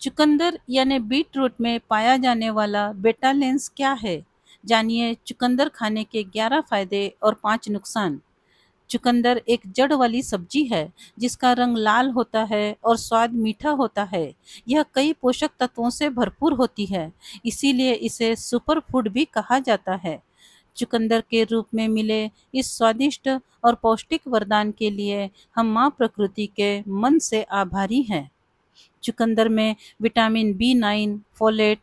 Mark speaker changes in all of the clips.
Speaker 1: चुकंदर यानी beet root में पाया जाने वाला बेटा लेंस क्या है जानिए चुकंदर खाने के 11 फायदे और 5 नुकसान चुकंदर एक जड़ वाली सब्जी है जिसका रंग लाल होता है और स्वाद मीठा होता है यह कई पोषक तत्वों से भरपूर होती है इसीलिए इसे सुपर फूड भी कहा जाता है चुकंदर के रूप में मिले इस स्वादिष्ट और पौष्टिक वरदान के लिए हम माँ प्रकृति के मन से आभारी हैं चुकंदर में vitamin B nine folate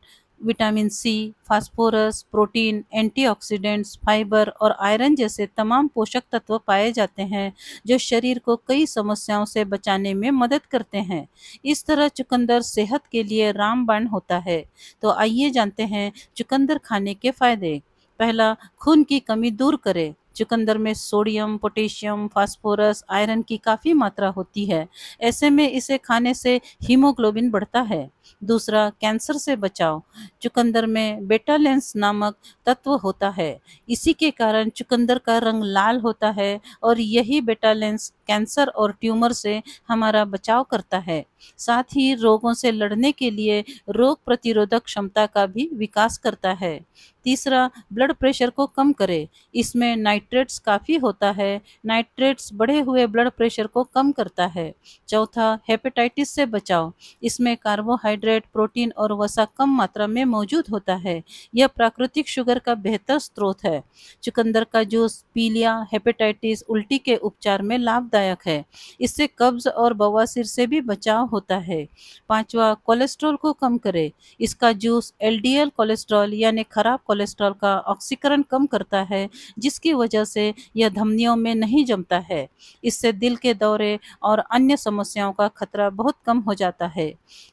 Speaker 1: vitamin C phosphorus protein antioxidants fibre और आयरन जैसे तमाम पोषक तत्व पाए जाते हैं जो शरीर को कई समस्याओं से बचाने में मदद करते हैं इस तरह चुकंदर सेहत के लिए रामबाण होता है तो आइए जानते हैं चुकंदर खाने के फायदे पहला खून की कमी दूर करे चुकंदर में सोडियम पोटेशियम फास्फोरस आयरन की काफ़ी मात्रा होती है ऐसे में इसे खाने से हीमोग्लोबिन बढ़ता है दूसरा कैंसर से बचाव चुकंदर में बेटालेंस नामक तत्व होता है इसी के कारण चुकंदर का रंग लाल होता है और यही बेटालेंस कैंसर और ट्यूमर से हमारा बचाव करता है साथ ही रोगों से लड़ने के लिए रोग प्रतिरोधक क्षमता का भी विकास करता है तीसरा ब्लड प्रेशर को कम करे इसमें नाइट्रेट्स काफ़ी होता है नाइट्रेट्स बढ़े हुए ब्लड प्रेशर को कम करता है चौथा हेपेटाइटिस से बचाव इसमें कार्बोहाइड्रेट प्रोटीन और वसा कम मात्रा में मौजूद होता है यह प्राकृतिक शुगर का बेहतर स्रोत है चुकंदर का जूस पीलिया हेपेटाइटिस उल्टी के उपचार में लाभदायक है इससे कब्ज और बवासीर से भी बचाव होता है पांचवा कोलेस्ट्रॉल को कम करे इसका जूस एलडीएल कोलेस्ट्रॉल यानी खराब कोलेस्ट्रॉल का ऑक्सीकरण कम करता है जिसकी वजह से यह धमनियों में नहीं जमता है इससे दिल के दौरे और अन्य समस्याओं का खतरा बहुत कम हो जाता है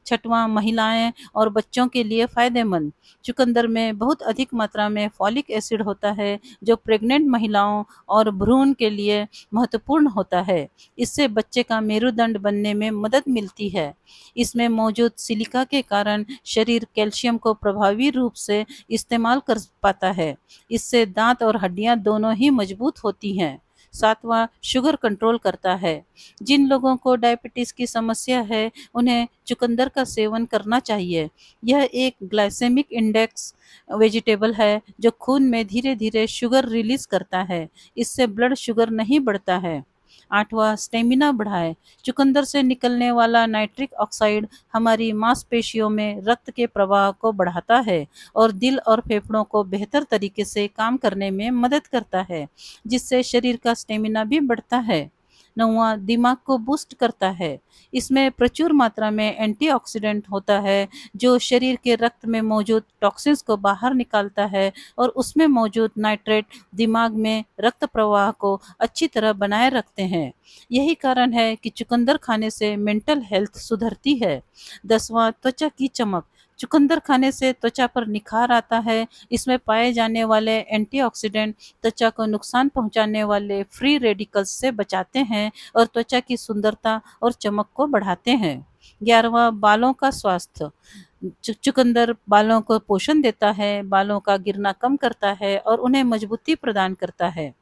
Speaker 1: छठवां महिलाएं और बच्चों के लिए फ़ायदेमंद चुकंदर में बहुत अधिक मात्रा में फॉलिक एसिड होता है जो प्रेग्नेंट महिलाओं और भ्रूण के लिए महत्वपूर्ण होता है इससे बच्चे का मेरुदंड बनने में मदद मिलती है इसमें मौजूद सिलिका के कारण शरीर कैल्शियम को प्रभावी रूप से इस्तेमाल कर पाता है इससे दांत और हड्डियां दोनों ही मजबूत होती हैं सातवां शुगर कंट्रोल करता है जिन लोगों को डायबिटीज़ की समस्या है उन्हें चुकंदर का सेवन करना चाहिए यह एक ग्लाइसेमिक इंडेक्स वेजिटेबल है जो खून में धीरे धीरे शुगर रिलीज़ करता है इससे ब्लड शुगर नहीं बढ़ता है आठवां स्टेमिना बढ़ाए चुकंदर से निकलने वाला नाइट्रिक ऑक्साइड हमारी मांसपेशियों में रक्त के प्रवाह को बढ़ाता है और दिल और फेफड़ों को बेहतर तरीके से काम करने में मदद करता है जिससे शरीर का स्टेमिना भी बढ़ता है नौवा दिमाग को बूस्ट करता है इसमें प्रचुर मात्रा में एंटीऑक्सीडेंट होता है जो शरीर के रक्त में मौजूद टॉक्सिन्स को बाहर निकालता है और उसमें मौजूद नाइट्रेट दिमाग में रक्त प्रवाह को अच्छी तरह बनाए रखते हैं यही कारण है कि चुकंदर खाने से मेंटल हेल्थ सुधरती है दसवां त्वचा की चमक चुकंदर खाने से त्वचा पर निखार आता है इसमें पाए जाने वाले एंटीऑक्सीडेंट त्वचा को नुकसान पहुंचाने वाले फ्री रेडिकल्स से बचाते हैं और त्वचा की सुंदरता और चमक को बढ़ाते हैं ग्यारहवा बालों का स्वास्थ्य चुकंदर बालों को पोषण देता है बालों का गिरना कम करता है और उन्हें मजबूती प्रदान करता है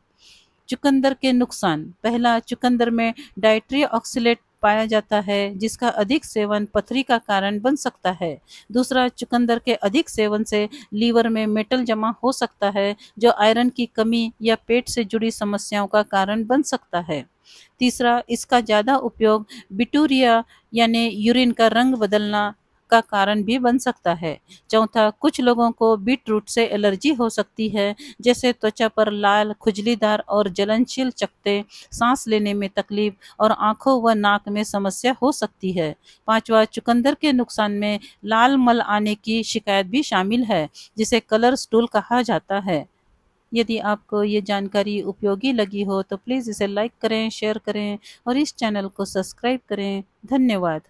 Speaker 1: चुकंदर के नुकसान पहला चुकंदर में डाइट्री ऑक्सीलेट पाया जाता है जिसका अधिक सेवन पथरी का कारण बन सकता है दूसरा चुकंदर के अधिक सेवन से लीवर में मेटल जमा हो सकता है जो आयरन की कमी या पेट से जुड़ी समस्याओं का कारण बन सकता है तीसरा इसका ज़्यादा उपयोग बिटूरिया यानी यूरिन का रंग बदलना का कारण भी बन सकता है चौथा कुछ लोगों को बीट रूट से एलर्जी हो सकती है जैसे त्वचा पर लाल खुजलीदार और जलनशील चकते सांस लेने में तकलीफ और आंखों व नाक में समस्या हो सकती है पांचवा चुकंदर के नुकसान में लाल मल आने की शिकायत भी शामिल है जिसे कलर स्टूल कहा जाता है यदि आपको ये जानकारी उपयोगी लगी हो तो प्लीज़ इसे लाइक करें शेयर करें और इस चैनल को सब्सक्राइब करें धन्यवाद